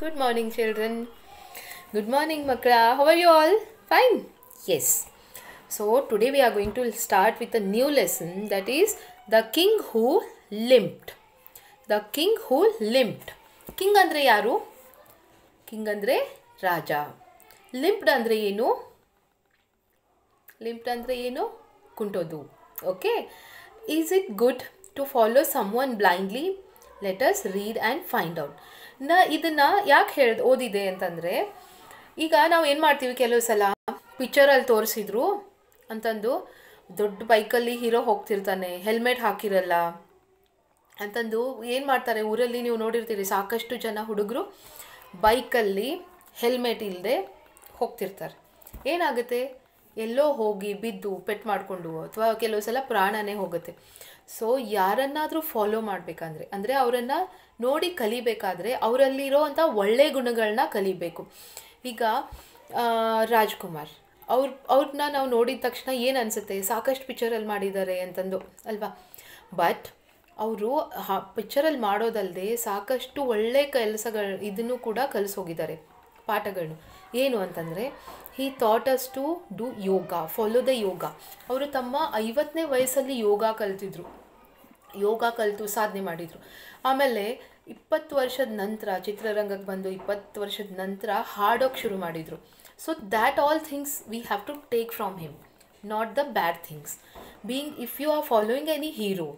good morning children good morning makra how are you all fine yes so today we are going to start with a new lesson that is the king who limped the king who limped king andre king andre raja limped Andreyino. yenu limped andre yenu kuntodu okay is it good to follow someone blindly let us read and find out ನ ಇದನ್ನು ಯಾಕೆ ಹೇಳ್ದು ಓದಿದೆ ಅಂತಂದರೆ ಈಗ ನಾವು ಏನು ಮಾಡ್ತೀವಿ ಕೆಲವು ಸಲ ಪಿಕ್ಚರಲ್ಲಿ ತೋರಿಸಿದ್ರು ಅಂತಂದು ದೊಡ್ಡ ಬೈಕಲ್ಲಿ ಹೀರೋ ಹೋಗ್ತಿರ್ತಾನೆ ಹೆಲ್ಮೆಟ್ ಹಾಕಿರಲ್ಲ ಅಂತಂದು ಏನು ಮಾಡ್ತಾರೆ ಊರಲ್ಲಿ ನೀವು ನೋಡಿರ್ತೀರಿ ಸಾಕಷ್ಟು ಜನ ಹುಡುಗರು ಬೈಕಲ್ಲಿ ಹೆಲ್ಮೆಟ್ ಇಲ್ಲದೆ ಹೋಗ್ತಿರ್ತಾರೆ ಏನಾಗುತ್ತೆ ಎಲ್ಲೋ ಹೋಗಿ ಬಿದ್ದು ಪೆಟ್ ಮಾಡಿಕೊಂಡು ಅಥವಾ ಕೆಲವು ಸಲ ಪ್ರಾಣನೇ ಹೋಗುತ್ತೆ ಸೊ ಯಾರನ್ನಾದರೂ ಫಾಲೋ ಮಾಡಬೇಕಂದ್ರೆ ಅಂದರೆ ಅವರನ್ನು ನೋಡಿ ಕಲಿಬೇಕಾದ್ರೆ ಅವರಲ್ಲಿರೋ ಅಂಥ ಒಳ್ಳೆ ಗುಣಗಳನ್ನ ಕಲಿಬೇಕು ಈಗ ರಾಜ್ಕುಮಾರ್ ಅವ್ರ ಅವ್ರನ್ನ ನಾವು ನೋಡಿದ ತಕ್ಷಣ ಏನು ಅನಿಸುತ್ತೆ ಸಾಕಷ್ಟು ಪಿಕ್ಚರಲ್ಲಿ ಮಾಡಿದ್ದಾರೆ ಅಂತಂದು ಅಲ್ವಾ ಬಟ್ ಅವರು ಹಾ ಪಿಕ್ಚರಲ್ಲಿ ಮಾಡೋದಲ್ಲದೆ ಸಾಕಷ್ಟು ಒಳ್ಳೆ ಕೆಲಸಗಳು ಇದನ್ನು ಕೂಡ ಕಲಿಸೋಗಿದ್ದಾರೆ ಪಾಠಗಳನ್ನು ಏನು ಅಂತಂದರೆ he thought us to do yoga follow the yoga ಅವರು ತಮ್ಮ ಐವತ್ತನೇ ವಯಸ್ಸಲ್ಲಿ ಯೋಗ ಕಲ್ತಿದ್ರು ಯೋಗ ಕಲಿತು ಸಾಧನೆ ಮಾಡಿದರು ಆಮೇಲೆ ಇಪ್ಪತ್ತು ವರ್ಷದ ನಂತರ ಚಿತ್ರರಂಗಕ್ಕೆ ಬಂದು ಇಪ್ಪತ್ತು ವರ್ಷದ ನಂತರ ಹಾಡೋಕ್ಕೆ ಶುರು ಮಾಡಿದರು so that all things we have to take from him not the bad things being if you are following any hero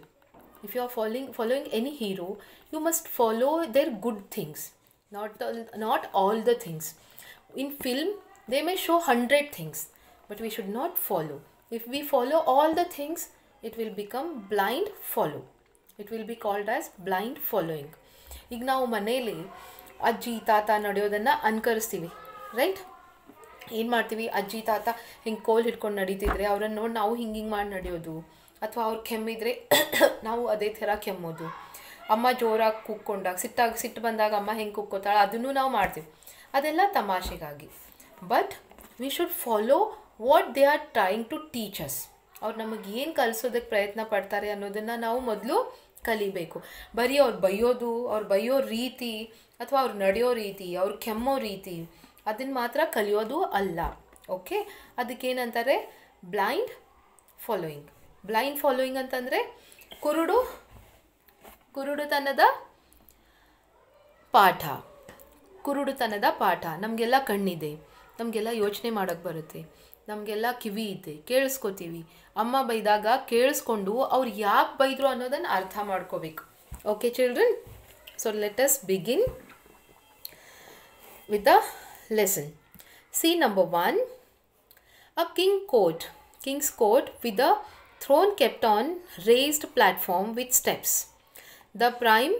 if you are following following any hero you must follow their good things not not all the things in film they may show 100 things but we should not follow if we follow all the things it will become blind follow it will be called as blind following ಈಗ ನಾವು ಮನೆಯಲ್ಲಿ ಅಜ್ಜಿ ತಾತ ನಡೆಯೋದನ್ನು ಅನ್ಕರಿಸ್ತೀವಿ right ಏನು ಮಾಡ್ತೀವಿ ಅಜ್ಜಿ ತಾತ ಹಿಂಗೆ ಕೋಲ್ ಹಿಡ್ಕೊಂಡು ನಡೀತಿದ್ರೆ ಅವ್ರನ್ನ ನೋಡಿ ನಾವು ಹಿಂಗೆ ಹಿಂಗೆ ಮಾಡಿ ನಡೆಯೋದು ಅಥವಾ ಅವ್ರು ಕೆಮ್ಮಿದ್ರೆ ನಾವು ಅದೇ ಥರ ಕೆಮ್ಮೋದು ಅಮ್ಮ ಜೋರಾಗಿ ಕುಕ್ಕೊಂಡಾಗ ಸಿಟ್ಟಾಗಿ ಸಿಟ್ಟು ಬಂದಾಗ ಅಮ್ಮ ಹೆಂಗೆ ಕುಕ್ಕೋತಾಳೆ ಅದನ್ನು ನಾವು ಮಾಡ್ತೀವಿ ಅದೆಲ್ಲ ತಮಾಷೆಗಾಗಿ but we should follow what they are trying to teachers ಅವ್ರು ನಮಗೆ ಏನು ಕಲಿಸೋದಕ್ಕೆ ಪ್ರಯತ್ನ ಪಡ್ತಾರೆ ಅನ್ನೋದನ್ನು ನಾವು ಮೊದಲು ಕಲಿಬೇಕು ಬರೀ ಅವ್ರು ಬೈಯೋದು ಅವ್ರು ಬೈಯೋ ರೀತಿ ಅಥವಾ ಅವ್ರು ನಡೆಯೋ ರೀತಿ ಅವ್ರು ಕೆಮ್ಮೋ ರೀತಿ ಅದನ್ನು ಮಾತ್ರ ಕಲಿಯೋದು ಅಲ್ಲ ಓಕೆ ಅದಕ್ಕೇನಂತಾರೆ ಬ್ಲೈಂಡ್ ಫಾಲೋಯಿಂಗ್ ಬ್ಲೈಂಡ್ ಫಾಲೋಯಿಂಗ್ ಅಂತಂದರೆ ಕುರುಡು ಕುರುಡುತನದ ಪಾಠ ಕುರುಡುತನದ ಪಾಠ ನಮಗೆಲ್ಲ ಕಣ್ಣಿದೆ ನಮಗೆಲ್ಲ ಯೋಚನೆ ಮಾಡೋಕ್ಕೆ ಬರುತ್ತೆ ನಮಗೆಲ್ಲ ಕಿವಿ ಇದೆ ಕೇಳಿಸ್ಕೋತೀವಿ ಅಮ್ಮ ಬೈದಾಗ ಕೇಳಿಸ್ಕೊಂಡು ಅವ್ರು ಯಾಕೆ ಬೈದರು ಅನ್ನೋದನ್ನು ಅರ್ಥ ಮಾಡ್ಕೋಬೇಕು okay children so let's begin with the lesson C number one a king court king's court with a throne kept on raised platform with steps. The prime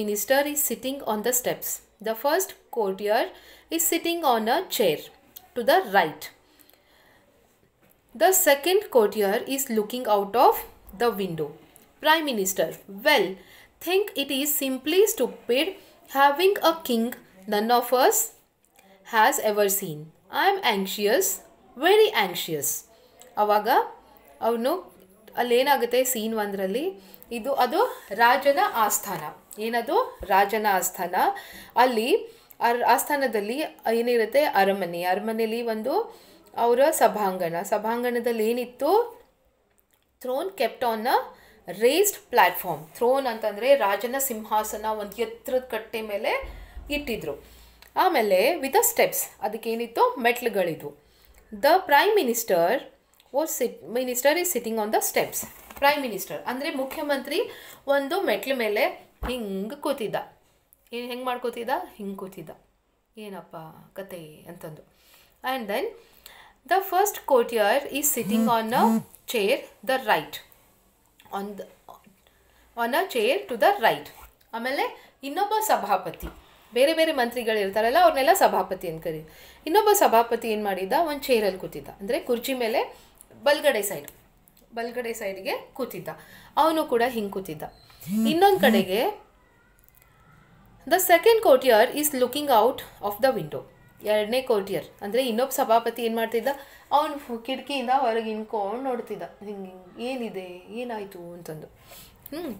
minister is sitting on the steps. The first courtier is sitting on a chair to the right. The second courtier is looking out of the window. Prime Minister, well, think it is simply stupid having a king none of us has ever seen. I am anxious, very anxious. Avaga, avnu alle agate scene vandrali, idu adu rajana asthana. ಏನದು ರಾಜನ ಆಸ್ಥಾನ ಅಲ್ಲಿ ಅರ್ ಆಸ್ಥಾನದಲ್ಲಿ ಏನಿರುತ್ತೆ ಅರಮನೆ ಅರಮನೆಯಲ್ಲಿ ಒಂದು ಅವರ ಸಭಾಂಗಣ ಸಭಾಂಗಣದಲ್ಲಿ ಏನಿತ್ತು throne kept on a raised platform throne ಅಂತಂದರೆ ರಾಜನ ಸಿಂಹಾಸನ ಒಂದು ಎತ್ತರದ ಕಟ್ಟೆ ಮೇಲೆ ಇಟ್ಟಿದ್ರು ಆಮೇಲೆ ವಿತ್ ಅ ಸ್ಟೆಪ್ಸ್ ಅದಕ್ಕೇನಿತ್ತು ಮೆಟ್ಲುಗಳಿದ್ವು the prime minister was see minister is sitting on the steps prime minister ಅಂದರೆ ಮುಖ್ಯಮಂತ್ರಿ ಒಂದು ಮೆಟ್ಲು ಮೇಲೆ ಹಿಂಗೆ ಕೂತಿದ್ದ ಏನು ಹೆಂಗೆ ಮಾಡ್ಕೋತಿದ್ದ ಹಿಂಗೆ ಕೂತಿದ್ದ ಏನಪ್ಪ ಕತೆ ಅಂತಂದು and then the first courtier is sitting on a chair the right on the on a chair to the right ಆಮೇಲೆ ಇನ್ನೊಬ್ಬ ಸಭಾಪತಿ ಬೇರೆ ಬೇರೆ ಮಂತ್ರಿಗಳು ಇರ್ತಾರಲ್ಲ ಅವ್ರನ್ನೆಲ್ಲ ಸಭಾಪತಿ ಅಂತ ಕರೀ ಇನ್ನೊಬ್ಬ ಸಭಾಪತಿ ಏನು ಮಾಡಿದ್ದ ಒಂದು ಚೇರಲ್ಲಿ ಕೂತಿದ್ದ ಅಂದರೆ ಕುರ್ಚಿ ಮೇಲೆ ಬಲ್ಗಡೆ ಸೈಡ್ ಬಲ್ಗಡೆ ಸೈಡ್ಗೆ ಕೂತಿದ್ದ ಅವನು ಕೂಡ ಹಿಂಗೆ ಕೂತಿದ್ದ ಇನ್ನೊಂದು ಕಡೆಗೆ the second courtier is looking out of the window ಎರಡನೇ ಕೋಟಿಯರ್ ಅಂದ್ರೆ ಇನ್ನೊಬ್ಬ ಸಭಾಪತಿ ಏನು ಮಾಡ್ತಿದ್ದ ಅವನು ಕಿಟಕಿಯಿಂದ ಹೊರಗೆ ಇನ್ಕೊಂಡು ನೋಡ್ತಿದ್ದ ಹಿಂಗೆ ಏನಿದೆ ಏನಾಯ್ತು ಅಂತಂದು ಹ್ಮ್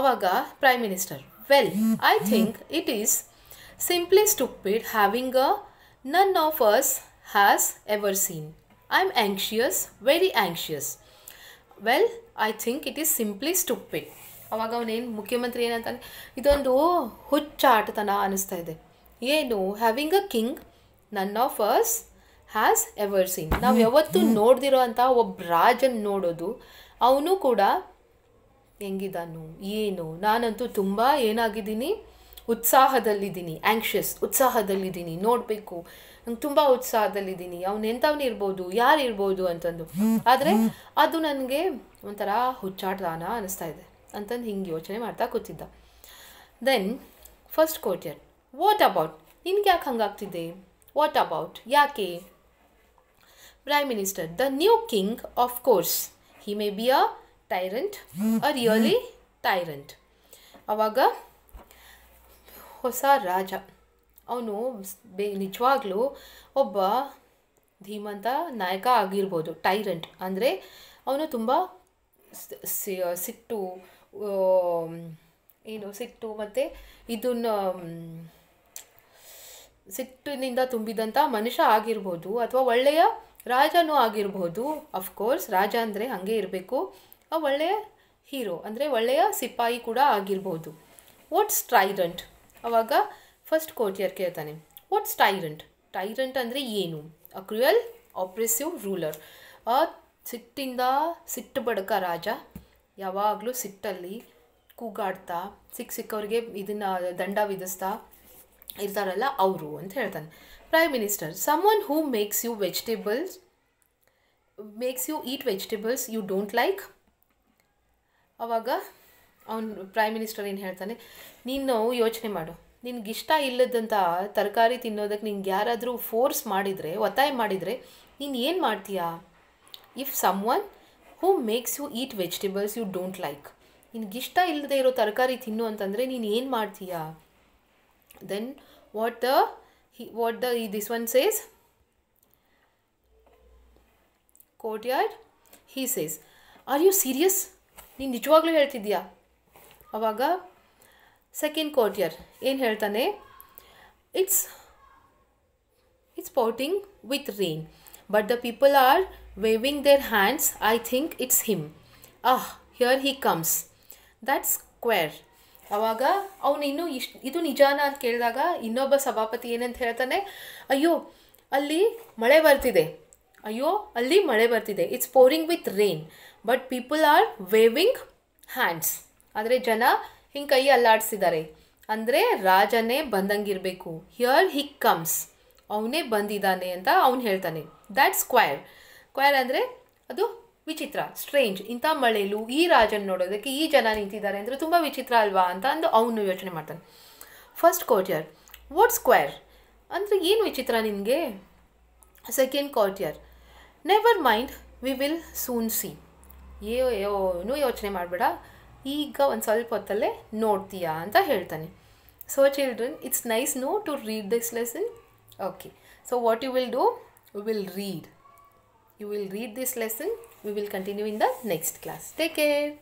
ಅವಾಗ prime minister well I think it is simply stupid having a none of us has ever seen I am anxious very anxious well I think it is simply stupid ಅವಾಗ ಅವನೇನು ಮುಖ್ಯಮಂತ್ರಿ ಏನಂತಾನೆ ಇದೊಂದು ಹುಚ್ಚಾಟತನ ಅನ್ನಿಸ್ತಾ ಇದೆ ಏನು having a king none of us has ever seen ನಾವು ಯಾವತ್ತೂ ನೋಡ್ದಿರೋ ಅಂತ ಒಬ್ಬ ರಾಜನ್ ನೋಡೋದು ಅವನು ಕೂಡ ಹೆಂಗಿದ್ದಾನು ಏನು ನಾನಂತೂ ತುಂಬ ಏನಾಗಿದ್ದೀನಿ ಉತ್ಸಾಹದಲ್ಲಿದ್ದೀನಿ ಆ್ಯಂಶಿಯಸ್ ಉತ್ಸಾಹದಲ್ಲಿದ್ದೀನಿ ನೋಡಬೇಕು ನಂಗೆ ತುಂಬ ಉತ್ಸಾಹದಲ್ಲಿದ್ದೀನಿ ಅವ್ನು ಎಂಥವ್ನು ಇರ್ಬೋದು ಯಾರು ಇರ್ಬೋದು ಅಂತಂದು ಆದರೆ ಅದು ನನಗೆ ಒಂಥರ ಹುಚ್ಚಾಟದಾನ ಅನ್ನಿಸ್ತಾ ಇದೆ ಅಂತಂದು ಹಿಂಗೆ ಯೋಚನೆ ಮಾಡ್ತಾ ಕೂತಿದ್ದ then first courtier what about ನಿನ್ಗೆ ಯಾಕೆ ಹಂಗಾಗ್ತಿದೆ ವಾಟ್ ಅಬೌಟ್ ಯಾಕೆ prime minister the new king of course he may be a tyrant a really tyrant ಅವಾಗ ಹೊಸ ರಾಜ ಅವನು ಬೇ ನಿಜವಾಗ್ಲೂ ಒಬ್ಬ ಧೀಮಂತ ನಾಯಕ ಆಗಿರ್ಬೋದು ಟೈರೆಂಟ್ ಅಂದರೆ ಅವನು ತುಂಬ ಸಿಟ್ಟು ಏನು ಸಿಟ್ಟು ಮತ್ತು ಇದನ್ನು ಸಿಟ್ಟಿನಿಂದ ತುಂಬಿದಂಥ ಮನುಷ್ಯ ಆಗಿರ್ಬೋದು ಅಥವಾ ಒಳ್ಳೆಯ ರಾಜನೂ ಆಗಿರ್ಬೋದು ಅಫ್ಕೋರ್ಸ್ ರಾಜ ಅಂದರೆ ಹಾಗೆ ಇರಬೇಕು ಒಳ್ಳೆಯ ಹೀರೋ ಅಂದರೆ ಒಳ್ಳೆಯ ಸಿಪಾಯಿ ಕೂಡ ಆಗಿರ್ಬೋದು ವಾಟ್ಸ್ ಟ್ರೈರಂಟ್ ಅವಾಗ ಫಸ್ಟ್ ಕೋರ್ಟಿಯರ್ ಕೇಳ್ತಾನೆ ವಾಟ್ಸ್ ಟೈರೆಂಟ್ ಟೈರೆಂಟ್ ಅಂದರೆ ಏನು ಅ ಕ್ರುಯಲ್ ಆಪ್ರೆಸಿವ್ ರೂಲರ್ ಸಿಟ್ಟಿಂದ ಸಿಟ್ಟು ಬಡಕ ರಾಜ ಯಾವಾಗಲೂ ಸಿಟ್ಟಲ್ಲಿ ಕೂಗಾಡ್ತಾ ಸಿಕ್ಕ ಸಿಕ್ಕವ್ರಿಗೆ ಇದನ್ನು ದಂಡ ವಿಧಿಸ್ತಾ ಇರ್ತಾರಲ್ಲ ಅವರು ಅಂತ ಹೇಳ್ತಾನೆ prime minister some who makes you vegetables makes you eat vegetables you don't like ಅವಾಗ ಅವನು ಪ್ರೈಮ್ ಮಿನಿಸ್ಟರ್ ಏನು ಹೇಳ್ತಾನೆ ನೀನು ಯೋಚನೆ ಮಾಡು ಇಷ್ಟ ಇಲ್ಲದಂಥ ತರಕಾರಿ ತಿನ್ನೋದಕ್ಕೆ ನಿನ್ಗೆ ಯಾರಾದರೂ ಫೋರ್ಸ್ ಮಾಡಿದರೆ ಒತ್ತಾಯ ಮಾಡಿದರೆ ನೀನು ಏನು ಮಾಡ್ತೀಯಾ if someone who makes you eat vegetables you don't like ನಿನಗಿಷ್ಟ ಇಲ್ಲದೆ ಇರೋ ತರಕಾರಿ ತಿನ್ನು ಅಂತಂದರೆ ನೀನು ಏನು ಮಾಡ್ತೀಯಾ then what the he what the ಈ this one says courtyard he says are you serious ನೀನು ನಿಜವಾಗ್ಲೂ ಹೇಳ್ತಿದ್ಯಾ ಅವಾಗ ಸೆಕೆಂಡ್ ಕೋಟಿಯರ್ ಏನು ಹೇಳ್ತಾನೆ it's it's pouring with rain but the people are waving their hands I think it's him ah here he comes that's ಕ್ವೇರ್ ಅವಾಗ ಅವನು ಇನ್ನೂ ಇಷ್ಟು ಇದು ನಿಜಾನ ಅಂತ ಕೇಳಿದಾಗ ಇನ್ನೊಬ್ಬ ಸಭಾಪತಿ ಏನಂತ ಹೇಳ್ತಾನೆ ಅಯ್ಯೋ ಅಲ್ಲಿ ಮಳೆ ಬರ್ತಿದೆ ಅಯ್ಯೋ ಅಲ್ಲಿ ಮಳೆ ಬರ್ತಿದೆ it's pouring with rain but people are waving hands ಆದರೆ ಜನ ಹಿಂಗೆ ಕೈ ಅಲ್ಲಾಡಿಸಿದ್ದಾರೆ ಅಂದರೆ ರಾಜನೇ ಬಂದಂಗಿರಬೇಕು ಹಿಯರ್ ಹಿ ಕಮ್ಸ್ ಅವನೇ ಬಂದಿದ್ದಾನೆ ಅಂತ ಅವನು ಹೇಳ್ತಾನೆ ದ್ಯಾಟ್ ಸ್ಕ್ವಯರ್ ಸ್ಕ್ವೈರ್ ಅಂದರೆ ಅದು ವಿಚಿತ್ರ ಸ್ಟ್ರೇಂಜ್ ಇಂಥ ಮಳೆಯಲ್ಲೂ ಈ ರಾಜನ ನೋಡೋದಕ್ಕೆ ಈ ಜನ ನಿಂತಿದ್ದಾರೆ ಅಂದರೆ ತುಂಬ ವಿಚಿತ್ರ ಅಲ್ವಾ ಅಂತ ಅಂದು ಅವನು ಯೋಚನೆ ಮಾಡ್ತಾನೆ ಫಸ್ಟ್ ಕೋರ್ಟಿಯರ್ ವಾಟ್ ಸ್ಕ್ವಯರ್ ಅಂದರೆ ಏನು ವಿಚಿತ್ರ ನಿನಗೆ second courtier never mind we will soon see ಏನೂ ಯೋಚನೆ ಮಾಡಬೇಡ ಈಗ ಒಂದು ಸ್ವಲ್ಪ ಹೊತ್ತಲ್ಲೇ ನೋಡ್ತೀಯಾ ಅಂತ ಹೇಳ್ತಾನೆ so children it's nice know to read this lesson okay so what you will do you will read you will read this lesson we will continue in the next class. Take care.